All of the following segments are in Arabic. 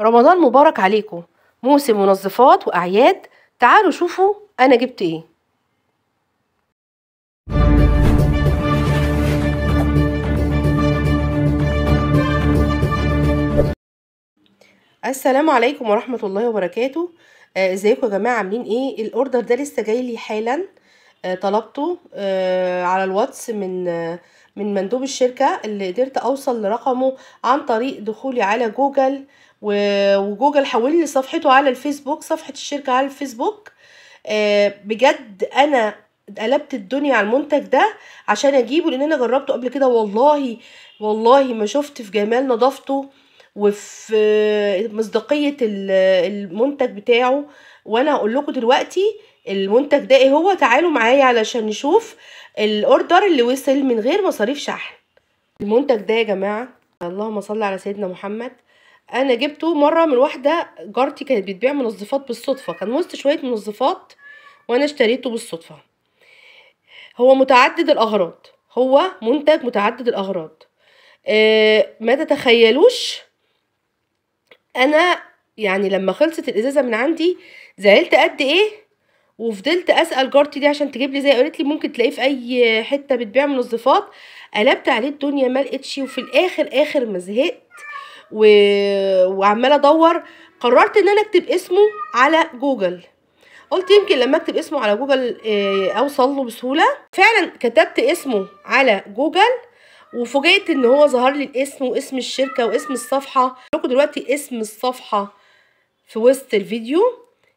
رمضان مبارك عليكم موسم منظفات وأعياد تعالوا شوفوا أنا جبت إيه السلام عليكم ورحمة الله وبركاته آه، ازيكم آه يا جماعة عاملين ايه الاوردر ده لسه جاي لي حالا آه طلبته آه على الواتس من آه من مندوب الشركة اللي قدرت اوصل لرقمه عن طريق دخولي على جوجل وجوجل حول لي صفحته على الفيسبوك صفحه الشركه على الفيسبوك آه، بجد انا قلبت الدنيا على المنتج ده عشان اجيبه لان انا جربته قبل كده والله والله ما شفت في جمال نظافته وفي مصداقيه المنتج بتاعه وانا هقول لكم دلوقتي المنتج ده ايه هو تعالوا معايا علشان نشوف الاوردر اللي وصل من غير مصاريف شحن المنتج ده يا جماعه اللهم صل على سيدنا محمد انا جبته مره من واحده جارتي كانت بتبيع منظفات بالصدفه كان وسط شويه منظفات وانا اشتريته بالصدفه هو متعدد الاغراض هو منتج متعدد الاغراض آه ما تتخيلوش انا يعني لما خلصت الازازه من عندي زعلت قد ايه وفضلت اسال جارتي دي عشان تجيب لي زي قالت لي ممكن تلاقيه في اي حته بتبيع منظفات قلبت عليه الدنيا ما لقيتش وفي الاخر اخر ما زهقت و... وعماله ادور قررت ان انا اكتب اسمه على جوجل قلت يمكن لما اكتب اسمه على جوجل آه، اوصل له بسهوله فعلا كتبت اسمه على جوجل وفوجئت ان هو ظهر لي الاسم واسم الشركه واسم الصفحه لكم دلوقتي اسم الصفحه في وسط الفيديو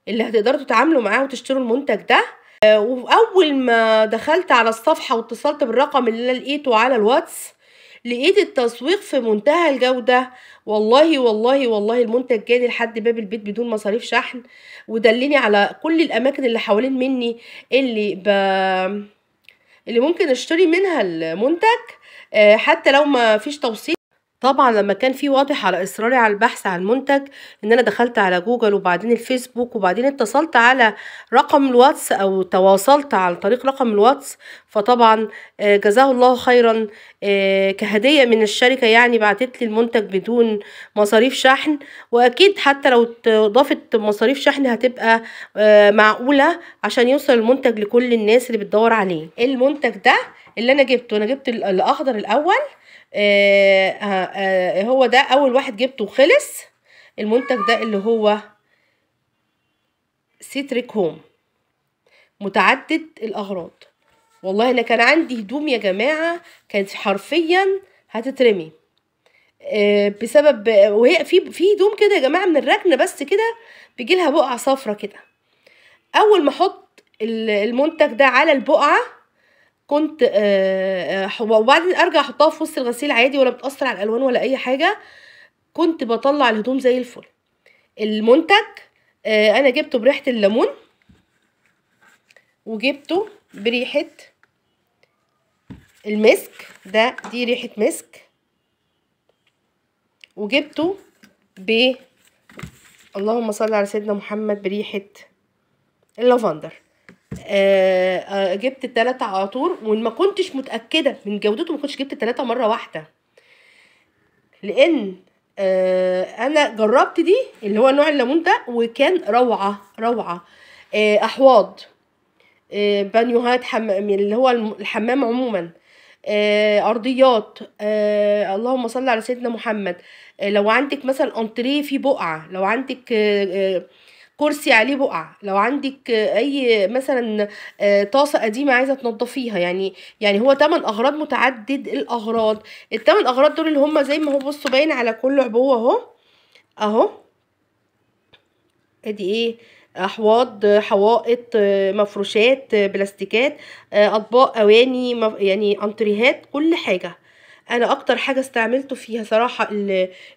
اللي هتقدروا تتعاملوا معاه وتشتروا المنتج ده آه، واول ما دخلت على الصفحه واتصلت بالرقم اللي لقيته على الواتس لقيت التسويق في منتهى الجودة والله والله والله المنتج جاني لحد باب البيت بدون مصاريف شحن ودلني على كل الأماكن اللي حوالين مني اللي ب... اللي ممكن اشتري منها المنتج آه، حتى لو ما فيش توصيل طبعا لما كان في واضح على اصراري على البحث عن المنتج ان انا دخلت على جوجل وبعدين الفيسبوك وبعدين اتصلت على رقم الواتس او تواصلت عن طريق رقم الواتس فطبعا آه، جزاه الله خيرا آه، كهدية من الشركة يعني بعتت لي المنتج بدون مصاريف شحن واكيد حتى لو ضافت مصاريف شحن هتبقى آه، معقولة عشان يوصل المنتج لكل الناس اللي بتدور عليه إيه المنتج ده اللي انا جبته انا جبت الاخضر الاول آه، آه، آه، هو ده اول واحد جبته وخلص المنتج ده اللي هو سيتريك هوم متعدد الاغراض والله انا كان عندي هدوم يا جماعه كانت حرفيا هتترمي بسبب وهي في في هدوم كده يا جماعه من الركنه بس كده بيجي لها بقعه صفرة كده اول ما احط المنتج ده على البقعه كنت آه، آه، وبعدين ارجع احطها في وسط الغسيل عادي ولا بتاثر على الالوان ولا اي حاجه كنت بطلع الهدوم زي الفل المنتج آه، انا جبته بريحه الليمون وجبته بريحه المسك ده دي ريحه مسك وجبته ب اللهم صل على سيدنا محمد بريحه اللافندر آه، آه، جبت التلاتة على طول وما كنتش متأكدة من جودته ما كنتش جبت التلاتة مرة واحدة لأن آه، أنا جربت دي اللي هو نوع الليمون ده وكان روعة روعة أحواض بانيوهات حمام اللي هو الحمام عموما ارضيات آه اللهم صل على سيدنا محمد آه لو عندك مثلا انتريه في بقعه لو عندك آه كرسي عليه بقع لو عندك اي مثلا آه، طاسه قديمه عايزه تنضفيها يعني يعني هو تمن اغراض متعدد الاغراض التمن اغراض دول اللي هم زي ما هو بصوا باين على كل عبوه اهو اهو ادي ايه احواض حوائط مفروشات بلاستيكات آه، اطباق اواني يعني انتريهات كل حاجه انا اكتر حاجه استعملته فيها صراحه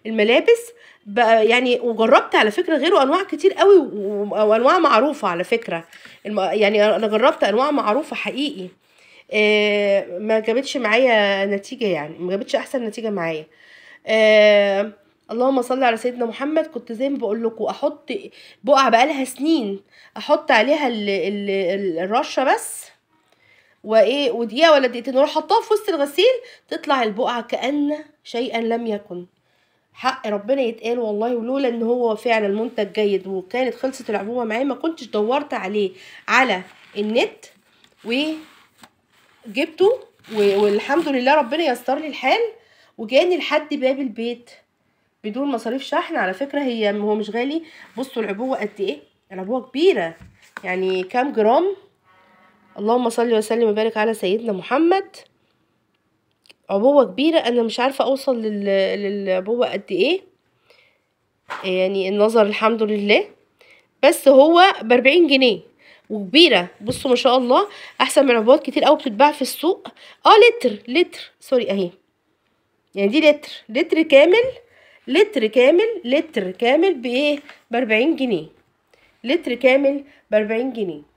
الملابس بقى يعني وجربت على فكره غيره انواع كتير قوي وانواع معروفه على فكره يعني انا جربت انواع معروفه حقيقي آه ما جابتش معايا نتيجه يعني ما جابتش احسن نتيجه معايا آه اللهم صل على سيدنا محمد كنت زي ما بقول لكم احط بقعه بقالها سنين احط عليها الرشه بس وايه ودقيقه ولا دقيقتين واروح حطها في وسط الغسيل تطلع البقعه كان شيئا لم يكن حق ربنا يتقال والله ولولا ان هو فعلا منتج جيد وكانت خلصت العبوه معايا ما كنتش دورت عليه على النت وجبته والحمد لله ربنا يستر لي الحال وجاني لحد باب البيت بدون مصاريف شحن على فكره هي هو مش غالي بصوا العبوه قد ايه العبوه كبيره يعني كام جرام اللهم صل وسلم وبارك على سيدنا محمد عبوة كبيرة أنا مش عارفة أوصل للعبوة قد إيه يعني النظر الحمد لله بس هو بأربعين جنيه وكبيرة بصوا ما شاء الله أحسن من عبوات كتير أوي بتتباع في السوق اه لتر لتر سوري أهي يعني دي لتر لتر كامل لتر كامل لتر كامل بإيه بأربعين جنيه لتر كامل بأربعين جنيه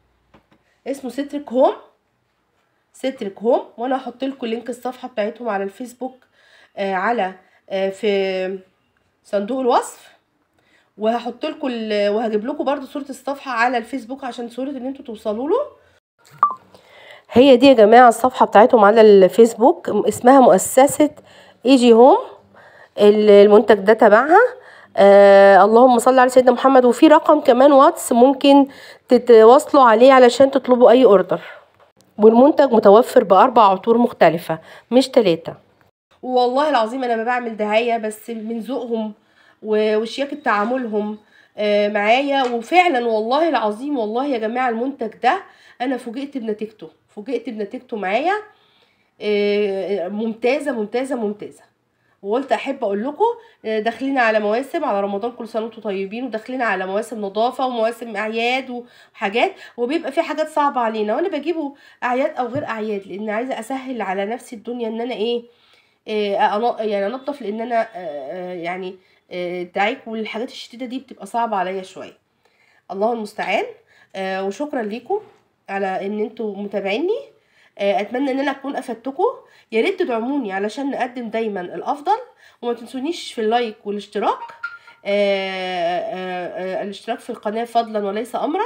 اسمه ستريك هوم ستريك هوم وانا هحط لكم لينك الصفحه بتاعتهم على الفيسبوك آه على آه في صندوق الوصف وهحط لكم وهجيب لكم برده صوره الصفحه على الفيسبوك عشان صوره ان انتوا توصلوا له هي دي يا جماعه الصفحه بتاعتهم على الفيسبوك اسمها مؤسسه e ايجي هوم المنتج ده تبعها آه اللهم صل على سيدنا محمد وفي رقم كمان واتس ممكن تتواصلوا عليه علشان تطلبوا اي اوردر والمنتج متوفر باربع عطور مختلفه مش ثلاثه والله العظيم انا ما بعمل دعايه بس من ذوقهم وشياكه تعاملهم آه، معايا وفعلا والله العظيم والله يا جماعه المنتج ده انا فوجئت بنتيجته فوجئت بنتيجته معايا آه، ممتازه ممتازه ممتازه وقلت احب اقول لكم آه، داخلين على مواسم على رمضان كل سنه وانتم طيبين وداخلين على مواسم نظافه ومواسم اعياد وحاجات وبيبقى في حاجات صعبه علينا وانا بجيبه اعياد او غير اعياد لان عايزه اسهل على نفسي الدنيا ان انا ايه, آه، يعني انظف لان انا آه، يعني تعيك والحاجات الشديده دي بتبقى صعبه عليا شويه الله المستعان وشكرا لكم على ان انتم متابعيني آه، اتمنى ان انا اكون افدتكم يا ريت تدعموني علشان نقدم دايما الافضل وما تنسونيش في اللايك والاشتراك آآ آه، آآ آه، الاشتراك في القناه فضلا وليس امرا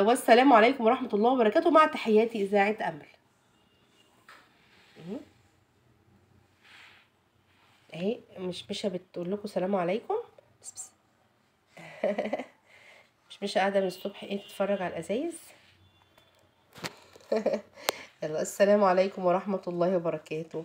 والسلام عليكم ورحمه الله وبركاته مع تحياتي اذاعه امل اهي مش مشا بتقول لكم سلام عليكم بس بس مش مشا قاعده من الصبح ايه تتفرج على الازايز يلا السلام عليكم ورحمة الله وبركاته